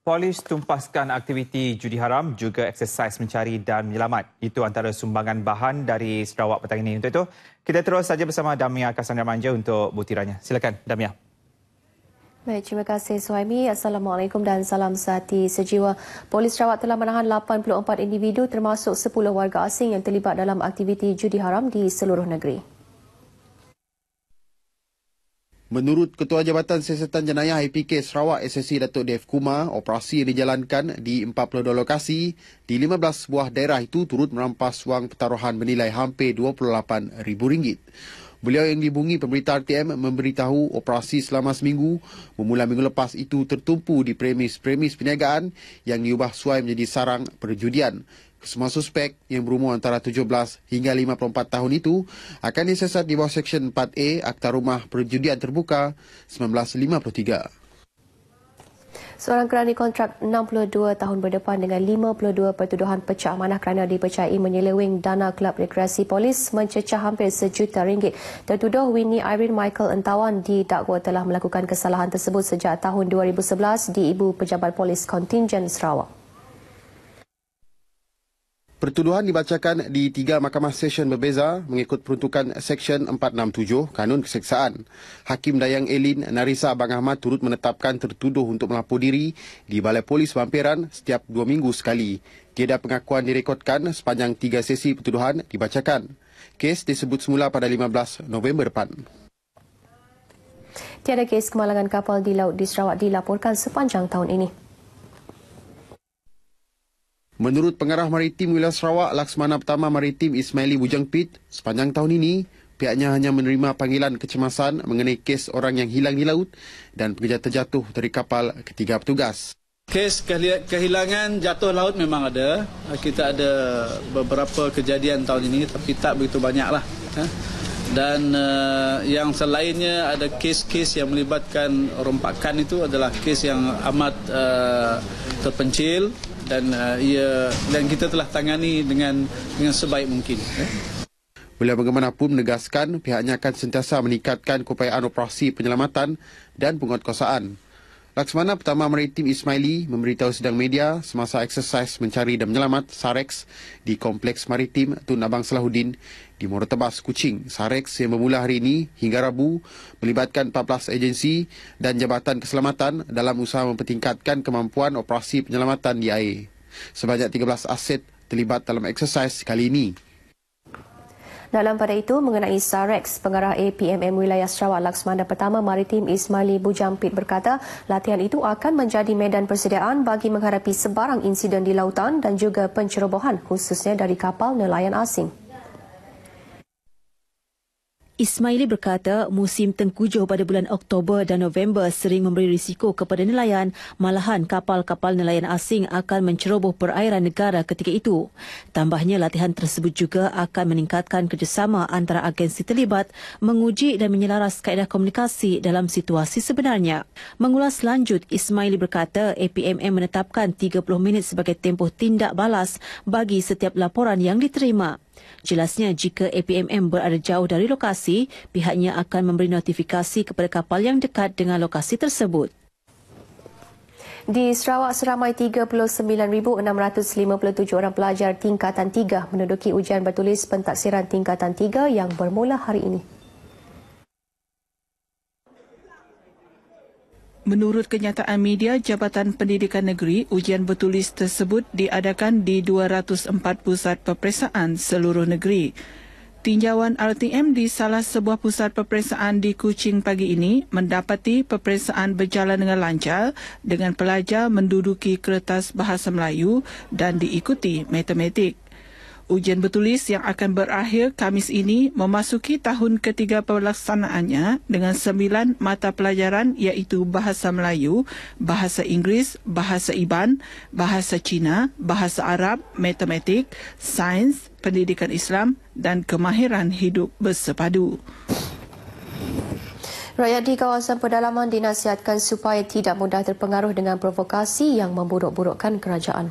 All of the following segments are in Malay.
Polis tumpaskan aktiviti judi haram juga eksersis mencari dan menyelamat. Itu antara sumbangan bahan dari Sarawak petang ini. Untuk itu, kita terus saja bersama Damia Kassandra Manja untuk butirannya. Silakan Damia. Baik, terima kasih Suhaimi. Assalamualaikum dan salam sehati sejiwa. Polis Sarawak telah menahan 84 individu termasuk 10 warga asing yang terlibat dalam aktiviti judi haram di seluruh negeri. Menurut Ketua Jabatan Siasatan Jenayah IPK Sarawak SSC Datuk Dev Kuma, operasi yang dijalankan di 42 lokasi di 15 buah daerah itu turut merampas wang pertaruhan bernilai hampir RM28,000. Beliau yang dihubungi pemerintah RTM memberitahu operasi selama seminggu bermula minggu lepas itu tertumpu di premis-premis perniagaan yang diubah suai menjadi sarang perjudian. Semua suspek yang berumur antara 17 hingga 54 tahun itu akan disesat di bawah Seksyen 4A Akta Rumah Perjudian Terbuka 1953. Seorang kerani kontrak 62 tahun berdepan dengan 52 pertuduhan pecah amanah kerana dipercayai menyeleweng dana klub rekreasi polis mencecah hampir sejuta ringgit. Tertuduh Winnie Irene Michael Entawan didakwa telah melakukan kesalahan tersebut sejak tahun 2011 di Ibu Pejabat Polis Kontingen Sarawak. Pertuduhan dibacakan di tiga mahkamah session berbeza mengikut peruntukan Seksyen 467 Kanun Keseksaan. Hakim Dayang Elin Narisa Abang Ahmad turut menetapkan tertuduh untuk melapor diri di Balai Polis Bampiran setiap dua minggu sekali. Tiada pengakuan direkodkan sepanjang tiga sesi pertuduhan dibacakan. Kes disebut semula pada 15 November depan. Tiada kes kemalangan kapal di laut di Sarawak dilaporkan sepanjang tahun ini. Menurut Pengarah Maritim Wilayah Sarawak, Laksmana Pertama Maritim Ismaili Bujang Pit, sepanjang tahun ini, pihaknya hanya menerima panggilan kecemasan mengenai kes orang yang hilang di laut dan pekerja terjatuh dari kapal ketiga petugas. Kes kehilangan jatuh laut memang ada. Kita ada beberapa kejadian tahun ini tapi tak begitu banyaklah. Ya. Dan eh, yang selainnya ada kes-kes yang melibatkan rompakan itu adalah kes yang amat uh, terpencil dan uh, ia dan kita telah tangani dengan dengan sebaik mungkin. Beliau eh. bagaimanapun menegaskan pihaknya akan sentiasa meningkatkan keupayaan operasi penyelamatan dan penguatkuasaan. Laksmana Pertama Maritim Ismaili memberitahu sedang media semasa eksersis mencari dan menyelamat Sarex di Kompleks Maritim Tun Abang Salahuddin di Muara Kuching. Sarex yang bermula hari ini hingga Rabu melibatkan 14 agensi dan Jabatan Keselamatan dalam usaha mempertingkatkan kemampuan operasi penyelamatan di air. Sebanyak 13 aset terlibat dalam eksersis kali ini. Dalam pada itu mengenai Sarex, pengarah APMM Wilayah Sarawak Laksmana Pertama Maritim Ismaili Bujampit berkata, latihan itu akan menjadi medan persediaan bagi menghadapi sebarang insiden di lautan dan juga pencerobohan khususnya dari kapal nelayan asing. Ismaili berkata musim tengkujuh pada bulan Oktober dan November sering memberi risiko kepada nelayan, malahan kapal-kapal nelayan asing akan menceroboh perairan negara ketika itu. Tambahnya latihan tersebut juga akan meningkatkan kerjasama antara agensi terlibat menguji dan menyelaras kaedah komunikasi dalam situasi sebenarnya. Mengulas lanjut, Ismaili berkata APMM menetapkan 30 minit sebagai tempoh tindak balas bagi setiap laporan yang diterima. Jelasnya jika APMM berada jauh dari lokasi, pihaknya akan memberi notifikasi kepada kapal yang dekat dengan lokasi tersebut. Di Sarawak, seramai 39,657 orang pelajar tingkatan 3 menduduki ujian bertulis pentaksiran tingkatan 3 yang bermula hari ini. Menurut kenyataan media Jabatan Pendidikan Negeri, ujian bertulis tersebut diadakan di 204 pusat peperiksaan seluruh negeri. Tinjauan RTM di salah sebuah pusat peperiksaan di Kuching pagi ini mendapati peperiksaan berjalan dengan lancar dengan pelajar menduduki kertas bahasa Melayu dan diikuti matematik ujian bertulis yang akan berakhir Kamis ini memasuki tahun ketiga pelaksanaannya dengan sembilan mata pelajaran iaitu Bahasa Melayu, Bahasa Inggeris, Bahasa Iban, Bahasa Cina, Bahasa Arab, Matematik, Sains, Pendidikan Islam dan Kemahiran Hidup Bersepadu. Rakyat di kawasan pedalaman dinasihatkan supaya tidak mudah terpengaruh dengan provokasi yang memburuk-burukkan kerajaan.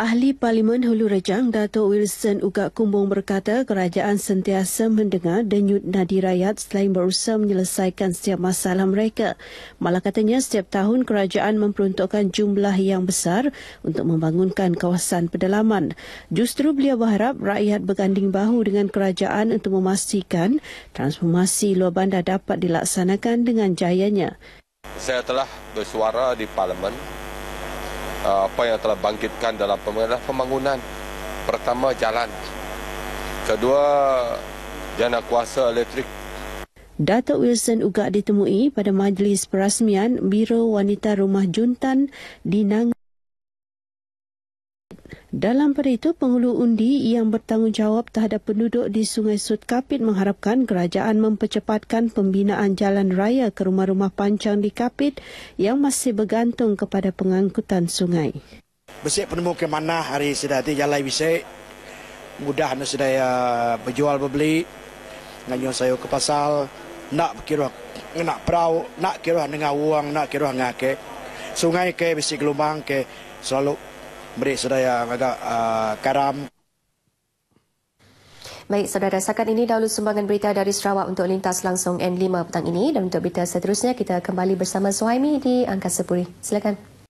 Ahli Parlimen Hulu Rejang Dato Wilson Ugak Kumbung berkata kerajaan sentiasa mendengar denyut nadi rakyat selain berusaha menyelesaikan setiap masalah mereka. Malah katanya setiap tahun kerajaan memperuntukkan jumlah yang besar untuk membangunkan kawasan pedalaman. Justru beliau berharap rakyat berganding bahu dengan kerajaan untuk memastikan transformasi luar bandar dapat dilaksanakan dengan jayanya. Saya telah bersuara di Parlimen Uh, apa yang telah bangkitkan dalam pembangunan, pembangunan. Pertama, jalan. Kedua, jana kuasa elektrik. Dato' Wilson juga ditemui pada majlis perasmian Biro Wanita Rumah Juntan di Nang. Dalam pada itu, penghulu undi yang bertanggungjawab terhadap penduduk di Sungai Sud Kapit mengharapkan kerajaan mempercepatkan pembinaan jalan raya ke rumah-rumah panjang di Kapit yang masih bergantung kepada pengangkutan sungai. Besi penemu ke mana hari sedati jalan besik. Mudah nak sudah ya, berjual berbeli. Nganyo saya ke pasal. Nak kira nak perahu, nak kira dengan uang, nak kira dengan ke. Sungai ke besi gelombang ke selalu beri sudah yang agak uh, karam. Baik, saudara, sekat ini dahulu sumbangan berita dari Sarawak untuk lintas langsung N5 petang ini. Dan untuk berita seterusnya, kita kembali bersama Suhaimi di Angkasa Puri. Silakan.